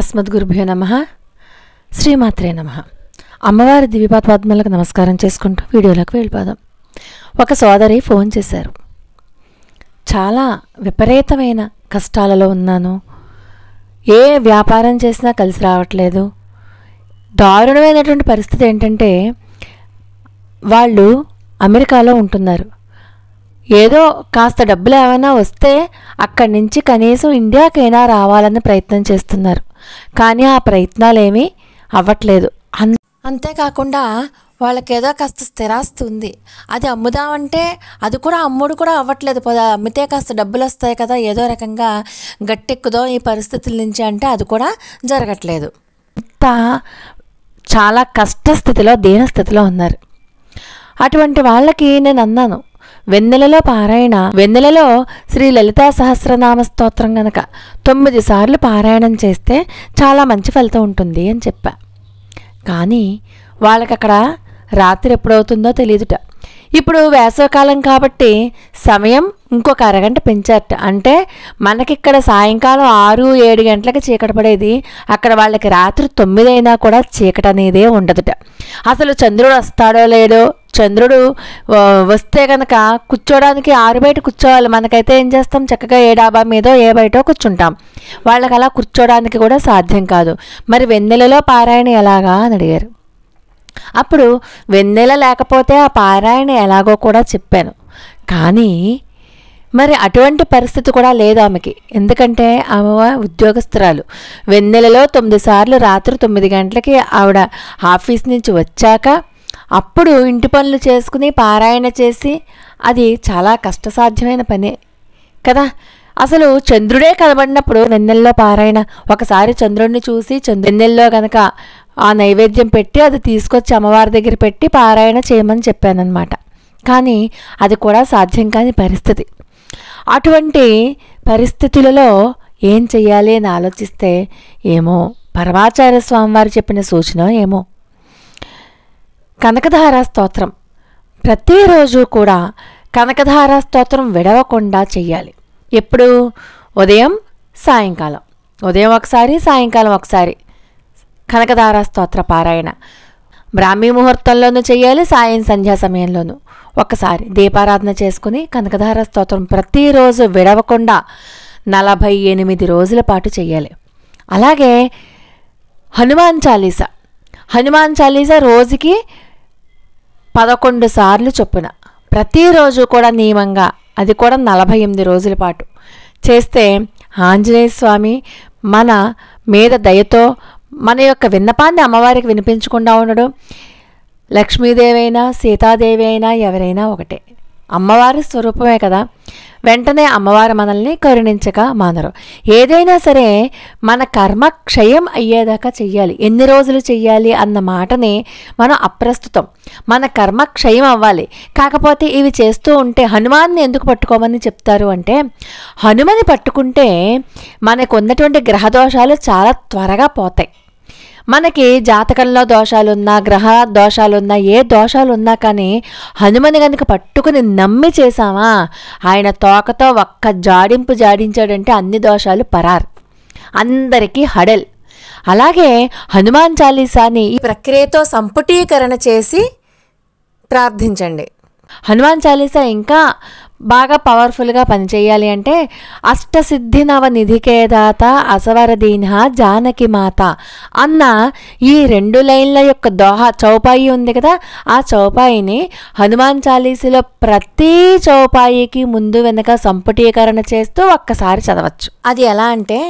అస్మద్ గురుభ్యో నమ శ్రీమాత్రే నమ అమ్మవారి దివ్యపాత్మాత్మలకు నమస్కారం చేసుకుంటూ వీడియోలోకి వెళ్ళిపోదాం ఒక సోదరి ఫోన్ చేశారు చాలా విపరీతమైన కష్టాలలో ఉన్నాను ఏ వ్యాపారం చేసినా కలిసి రావట్లేదు దారుణమైనటువంటి పరిస్థితి ఏంటంటే వాళ్ళు అమెరికాలో ఉంటున్నారు ఏదో కాస్త డబ్బులు ఏమైనా వస్తే అక్కడి నుంచి కనీసం ఇండియాకైనా రావాలని ప్రయత్నం చేస్తున్నారు కానీ ఆ ప్రయత్నాలేమీ అవ్వట్లేదు అన్ అంతేకాకుండా వాళ్ళకేదో కాస్త స్థిరాస్తి ఉంది అది అమ్ముదామంటే అది కూడా అమ్ముడు కూడా అవ్వట్లేదు పద అమ్మితే కాస్త డబ్బులు వస్తాయి కదా ఏదో రకంగా గట్టెక్కుదో ఈ పరిస్థితుల నుంచి అంటే అది కూడా జరగట్లేదు ఇంత చాలా కష్టస్థితిలో దీనస్థితిలో ఉన్నారు అటువంటి వాళ్ళకి నేను అన్నాను వెన్నెలలో పారాయణ వెన్నెలలో శ్రీ లలితా సహస్రనామ స్తోత్రం గనక తొమ్మిది సార్లు పారాయణం చేస్తే చాలా మంచి ఫలితం ఉంటుంది అని చెప్పా కానీ వాళ్ళకక్కడ రాత్రి ఎప్పుడవుతుందో తెలియదుట ఇప్పుడు వేసవకాలం కాబట్టి సమయం ఇంకొక అరగంట పెంచారట అంటే మనకిక్కడ సాయంకాలం ఆరు ఏడు గంటలకు చీకటి పడేది అక్కడ వాళ్ళకి రాత్రి తొమ్మిదైనా కూడా చీకట అనేదే ఉండదుట అసలు చంద్రుడు వస్తాడో లేడో చంద్రుడు వస్తే కనుక కూర్చోడానికి ఆరు బయట కూర్చోవాలి మనకైతే ఏం చేస్తాం చక్కగా ఏ డాబా మీదో ఏ బయటో కూర్చుంటాం వాళ్ళకి అలా కూర్చోడానికి కూడా సాధ్యం కాదు మరి వెన్నెలలో పారాయణ ఎలాగా అని అడిగారు అప్పుడు వెన్నెల లేకపోతే ఆ పారాయణ ఎలాగో కూడా చెప్పాను కానీ మరి అటువంటి పరిస్థితి కూడా లేదు ఆమెకి ఎందుకంటే ఆమె ఉద్యోగస్తురాలు వెన్నెలలో తొమ్మిది సార్లు రాత్రి తొమ్మిది గంటలకి ఆవిడ ఆఫీస్ నుంచి వచ్చాక అప్పుడు ఇంటి పనులు చేసుకుని పారాయణ చేసి అది చాలా కష్టసాధ్యమైన పనే కదా అసలు చంద్రుడే కనబడినప్పుడు వెన్నెల్లో పారాయణ ఒకసారి చంద్రుడిని చూసి వెన్నెల్లో కనుక ఆ నైవేద్యం పెట్టి అది తీసుకొచ్చి అమ్మవారి దగ్గర పెట్టి పారాయణ చేయమని చెప్పానన్నమాట కానీ అది కూడా సాధ్యం కాని పరిస్థితి అటువంటి పరిస్థితులలో ఏం చెయ్యాలి అని ఆలోచిస్తే ఏమో పరమాచార్య స్వామివారు చెప్పిన సూచన ఏమో కనకధార స్తోత్రం ప్రతిరోజు కూడా కనకధార స్తోత్రం విడవకుండా చెయ్యాలి ఎప్పుడు ఉదయం సాయంకాలం ఉదయం ఒకసారి సాయంకాలం ఒకసారి కనకదార స్తోత్ర పారాయణ బ్రాహ్మీ ముహూర్తంలోనూ చేయాలి సాయం సంధ్యా సమయంలోనూ ఒకసారి దీపారాధన చేసుకుని కనకధార స్తోత్రం ప్రతిరోజు విడవకుండా నలభై ఎనిమిది రోజుల పాటు చేయాలి అలాగే హనుమాన్ చాలీస హనుమాన్ చాలీస రోజుకి పదకొండు సార్లు చొప్పున ప్రతిరోజు కూడా నియమంగా అది కూడా నలభై ఎనిమిది రోజుల పాటు చేస్తే ఆంజనేయ స్వామి మన మీద దయతో మన యొక్క విన్నపాన్ని అమ్మవారికి వినిపించకుండా ఉండడం లక్ష్మీదేవి అయినా సీతాదేవి అయినా ఎవరైనా ఒకటే అమ్మవారి స్వరూపమే కదా వెంటనే అమ్మవారు మనల్ని కరుణించక మానరు ఏదైనా సరే మన కర్మ క్షయం అయ్యేదాకా చెయ్యాలి ఎన్ని రోజులు చెయ్యాలి అన్న మాటని మనం అప్రస్తుతం మన కర్మ క్షయం అవ్వాలి కాకపోతే ఇవి చేస్తూ ఉంటే హనుమాన్ని ఎందుకు పట్టుకోమని చెప్తారు అంటే హనుమని పట్టుకుంటే మనకు ఉన్నటువంటి గ్రహదోషాలు చాలా త్వరగా పోతాయి మనకి జాతకంలో దోషాలున్నా గ్రహ దోషాలున్నా ఏ దోషాలున్నా కానీ హనుమని కనుక పట్టుకుని నమ్మి చేశామా ఆయన తోకతో ఒక్క జాడింపు జాడించాడంటే అన్ని దోషాలు పరారు అందరికీ హడల్ అలాగే హనుమాన్ చాలీసాని ఈ ప్రక్రియతో సంపుటీకరణ చేసి ప్రార్థించండి హనుమాన్ చాలీసా ఇంకా బాగా పవర్ఫుల్గా పనిచేయాలి అంటే అష్టసిద్ధి నవ నిధికేదాత అసవరదీన జానకి మాత అన్న ఈ రెండు లైన్ల యొక్క దోహ చౌపాయి ఉంది కదా ఆ చౌపాయిని హనుమాన్ చాలీసులో ప్రతి చౌపాయికి ముందు వెనుక సంపుటీకరణ చేస్తూ ఒక్కసారి చదవచ్చు అది ఎలా అంటే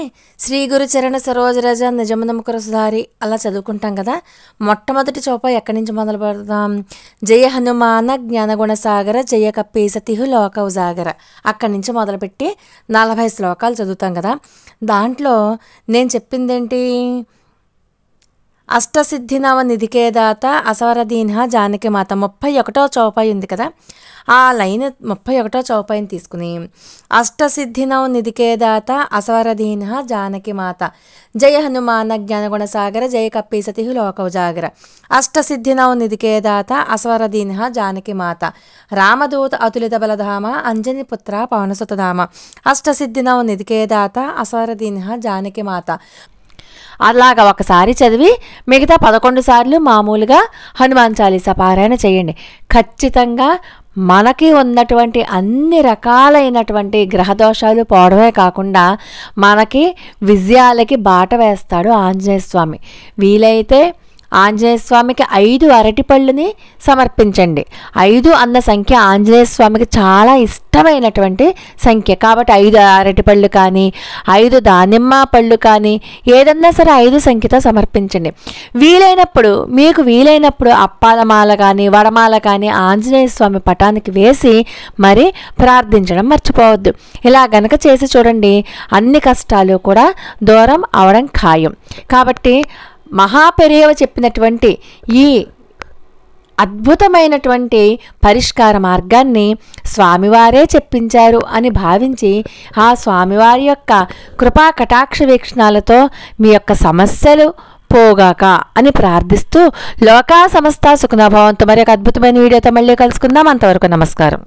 శ్రీ గురుచరణ సరోజరాజ నిజమనముఖర సుధారి అలా చదువుకుంటాం కదా మొట్టమొదటి చౌపాయి ఎక్కడి నుంచి మొదలు పెడతాం జయ హనుమాన జ్ఞానగుణసాగర జయ కప్పేసతిహు లోక కౌజాగర అక్కడి నుంచి మొదలుపెట్టి నలభై శ్లోకాలు చదువుతాం కదా దాంట్లో నేను చెప్పిందేంటి అష్టసిద్ధి నవ నిధికేదాత అసవరదీన్హ జానకి మాత ముప్పై ఒకటో చౌపాయి ఉంది కదా ఆ లైన్ ముప్పై ఒకటో చౌపాయిని తీసుకుని అష్టసిద్ధి అష్టసిద్ధినవ నిధికేదాత అసవరదీన్హ జానకి మాత జయ హనుమాన జ్ఞానగుణ సాగర జయ కప్పి సతి లోకౌజాగర అష్టసిద్ధినవ నిధికేదాత అసవరదీన్హ జానకి మాత రామదూత అతులిత బలధామ అంజని పుత్ర అష్టసిద్ధి అష్టసిద్ధినవ నిధికేదాత అసవరదీన్హ జానకి మాత అలాగ ఒకసారి చదివి మిగతా పదకొండు సార్లు మామూలుగా హనుమాన్ చాలీసా పారాయణ చేయండి ఖచ్చితంగా మనకి ఉన్నటువంటి అన్ని రకాలైనటువంటి గ్రహదోషాలు పోవడమే కాకుండా మనకి విజయాలకి బాట వేస్తాడు ఆంజనేయ స్వామి వీలైతే ఆంజనేయ స్వామికి ఐదు అరటిపళ్ళుని సమర్పించండి ఐదు అన్న సంఖ్య ఆంజనేయ స్వామికి చాలా ఇష్టమైనటువంటి సంఖ్య కాబట్టి ఐదు అరటిపళ్ళు కానీ ఐదు దానిమ్మ పళ్ళు కానీ ఏదన్నా సరే ఐదు సంఖ్యతో సమర్పించండి వీలైనప్పుడు మీకు వీలైనప్పుడు అప్పాలమాల కానీ వడమాల కానీ ఆంజనేయ స్వామి పటానికి వేసి మరి ప్రార్థించడం మర్చిపోవద్దు ఇలా గనక చేసి చూడండి అన్ని కష్టాలు కూడా దూరం అవడం ఖాయం కాబట్టి మహాపెరేవ చెప్పినటువంటి ఈ అద్భుతమైనటువంటి పరిష్కార మార్గాన్ని స్వామివారే చెప్పించారు అని భావించి ఆ స్వామివారి యొక్క కృపా కటాక్ష వీక్షణాలతో మీ యొక్క సమస్యలు పోగాక అని ప్రార్థిస్తూ లోకా సమస్త సుఖనాభావంతో మరి ఒక అద్భుతమైన వీడియోతో మళ్ళీ కలుసుకుందాం అంతవరకు నమస్కారం